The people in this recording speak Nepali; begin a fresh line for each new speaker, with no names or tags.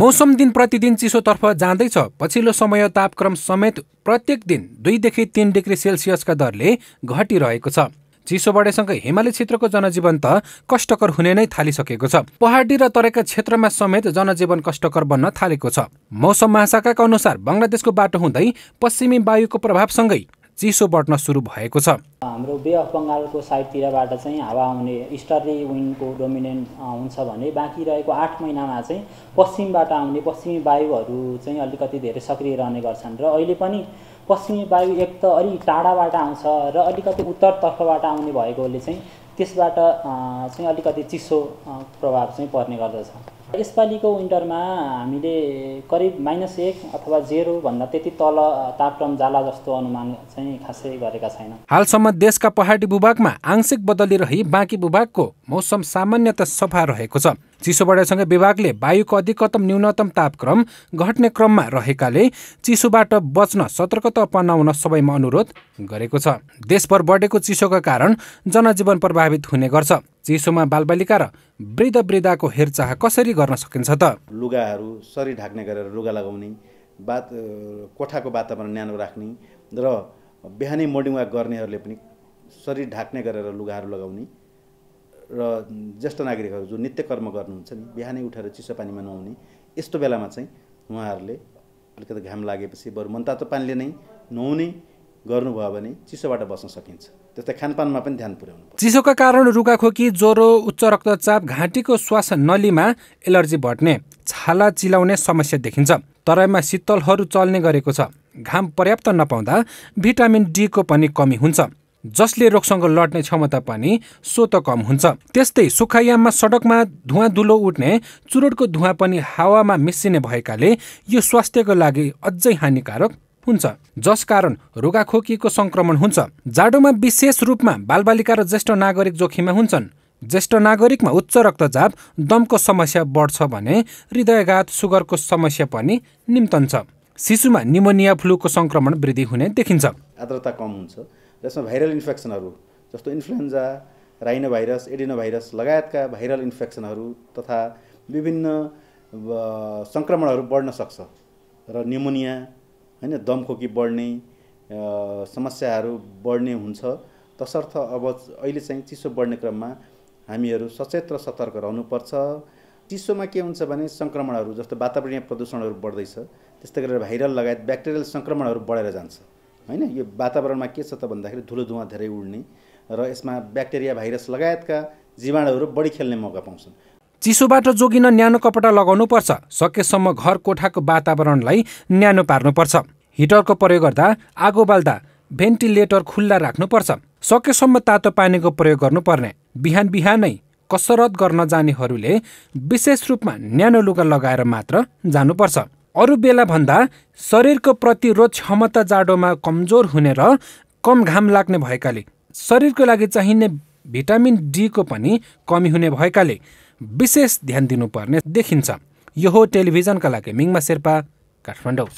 मौसम दिन प्रतिदिन चिसोतर्फ जाँदैछ पछिल्लो समय तापक्रम समेत प्रत्येक दिन दुईदेखि तिन डिग्री सेल्सियसका दरले घटिरहेको छ चिसो बढेसँगै हिमाली क्षेत्रको जनजीवन त कष्टकर हुने नै थालिसकेको छ पहाडी र तराईका क्षेत्रमा समेत जनजीवन कष्टकर बन्न थालेको छ मौसम महाशाखाका अनुसार बङ्गलादेशको बाटो हुँदै पश्चिमी वायुको प्रभावसँगै चिसो बढ्न सुरु भएको छ
हाम्रो बे अफ बङ्गालको साइडतिरबाट चाहिँ हावा आउने इस्टरली विन्डको डोमिनेन्ट हुन्छ भने बाँकी रहेको आठ महिनामा चाहिँ पश्चिमबाट आउने पश्चिमी वायुहरू चाहिँ अलिकति धेरै सक्रिय रहने गर्छन् र अहिले पनि पश्चिमी वायु एक त अलिक टाढाबाट आउँछ र अलिकति उत्तरतर्फबाट आउने भएकोले चाहिँ त्यसबाट चाहिँ अलिकति चिसो प्रभाव चाहिँ पर्ने गर्दछ यसपालिको विन्टरमा हामीले करिब माइनस एक अथवा जेरोभन्दा त्यति तल तापक्रम जाला जस्तो अनुमान चाहिँ खासै गरेका छैन
हालसम्म देशका पहाडी भूभागमा आंशिक बदली रही बाँकी भूभागको मौसम सामान्यत सफा रहेको छ चिसो बढाइसँगै विभागले वायुको अधिकतम न्यूनतम तापक्रम घट्ने क्रममा रहेकाले चिसोबाट बच्न सतर्कता अपनाउन सबैमा अनुरोध गरेको छ देशभर बढेको चिसोका कारण जनजीवन प्रभावित हुने गर्छ चिसोमा बालबालिका र वृद्ध वृद्धाको हेरचाह कसरी गर्न सकिन्छ त
लुगाहरू शरीर ढाक्ने गरेर लुगा लगाउने बात कोठाको वातावरण न्यानो राख्ने र बिहानै मर्निङ वाक गर्नेहरूले पनि शरीर ढाक्ने गरेर लुगाहरू लगाउने र ज्येष्ठ नागरिकहरू जो नित्य कर्म गर्नुहुन्छ नि बिहानै उठेर चिसो पानीमा नुहाउने यस्तो बेलामा चाहिँ उहाँहरूले अलिकति घाम लागेपछि बरु मनतातो पानीले नै नुहाउने गर्नुभयो भने चिसोबाट बस्न सकिन्छ त्यस्तै खानपानमा पनि ध्यान पुर्याउनु
चिसोका कारण रुगाखोकी ज्वरो उच्च रक्तचाप घाँटीको श्वास नलीमा एलर्जी बढ्ने छाला चिलाउने समस्या देखिन्छ तराईमा शीतलहरू चल्ने गरेको छ घाम पर्याप्त नपाउँदा भिटामिन डीको पनि कमी हुन्छ जसले रोगसँग लड्ने क्षमता पनि सोत कम हुन्छ त्यस्तै सुखायाममा सडकमा धुवा धुलो उठ्ने चुरोटको धुवा पनि हावामा मिसिने भएकाले यो स्वास्थ्यको लागि अझै हानिकारक हुन्छ जसकारण रोगाखोकीको सङ्क्रमण हुन्छ जाडोमा विशेष रूपमा बालबालिका र ज्येष्ठ नागरिक जोखिममा हुन्छन् ज्येष्ठ नागरिकमा उच्च रक्तचाप दमको समस्या बढ्छ भने हृदयघात सुगरको समस्या पनि निम्तन्छ शिशुमा निमोनिया फ्लूको सङ्क्रमण वृद्धि हुने देखिन्छ
आद्रता कम हुन्छ जसमा भाइरल इन्फेक्सनहरू जस्तो influenza rhinovirus adenovirus लगायतका भाइरल इन्फेक्सनहरू तथा विभिन्न सङ्क्रमणहरू बढ्न सक्छ र निमोनिया होइन दमखोकी बढ्ने समस्याहरू बढ्ने हुन्छ तसर्थ अब अहिले चाहिँ चिसो बढ्ने क्रममा हामीहरू सचेत र सतर्क रहनुपर्छ चिसोमा के हुन्छ भने सङ्क्रमणहरू जस्तो वातावरणीय प्रदूषणहरू बढ्दैछ त्यस्तै गरेर भाइरल लगायत ब्याक्टेरियल सङ्क्रमणहरू बढेर जान्छ होइन यो वातावरणमा के छ त भन्दाखेरि धुलो धुवा धेरै उड्ने र यसमा ब्याक्टेरिया भाइरस लगायतका जीवाणुहरू बढी खेल्ने मौका पाउँछन्
चिसोबाट जोगिन न्यानो कपडा लगाउनुपर्छ सकेसम्म घर कोठाको वातावरणलाई न्यानो पार्नुपर्छ हिटरको प्रयोग गर्दा आगो बाल्दा भेन्टिलेटर खुल्ला राख्नुपर्छ सकेसम्म तातो पानीको प्रयोग गर्नुपर्ने बिहान बिहानै कसरत गर्न जानेहरूले विशेष रूपमा न्यानो लुगा लगाएर मात्र जानुपर्छ अरू बेलाभन्दा शरीरको प्रतिरोध क्षमता जाडोमा कमजोर हुने र कम घाम लाग्ने भएकाले शरीरको लागि चाहिने भिटामिन डीको पनि कमी हुने भएकाले विशेष ध्यान दिनुपर्ने देखिन्छ यो हो टेलिभिजनका लागि मिङमा शेर्पा काठमाडौँ